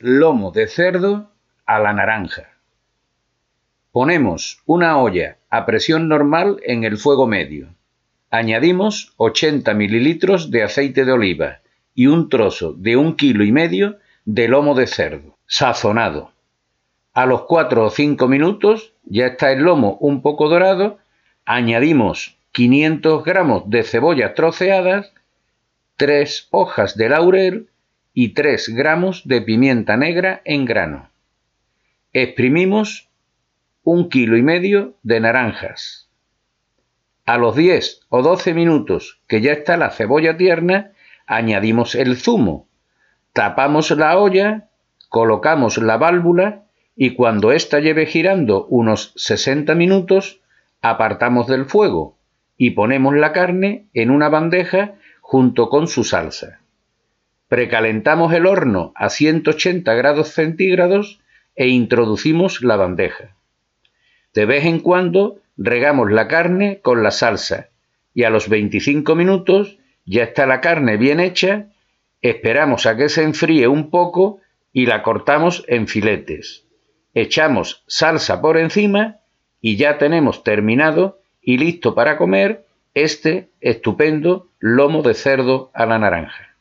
Lomo de cerdo a la naranja. Ponemos una olla a presión normal en el fuego medio. Añadimos 80 mililitros de aceite de oliva y un trozo de un kilo y medio de lomo de cerdo, sazonado. A los 4 o 5 minutos ya está el lomo un poco dorado. Añadimos 500 gramos de cebollas troceadas, 3 hojas de laurel, y 3 gramos de pimienta negra en grano. Exprimimos un kilo y medio de naranjas. A los 10 o 12 minutos que ya está la cebolla tierna, añadimos el zumo, tapamos la olla, colocamos la válvula y cuando ésta lleve girando unos 60 minutos, apartamos del fuego y ponemos la carne en una bandeja junto con su salsa. Precalentamos el horno a 180 grados centígrados e introducimos la bandeja. De vez en cuando regamos la carne con la salsa y a los 25 minutos ya está la carne bien hecha, esperamos a que se enfríe un poco y la cortamos en filetes. Echamos salsa por encima y ya tenemos terminado y listo para comer este estupendo lomo de cerdo a la naranja.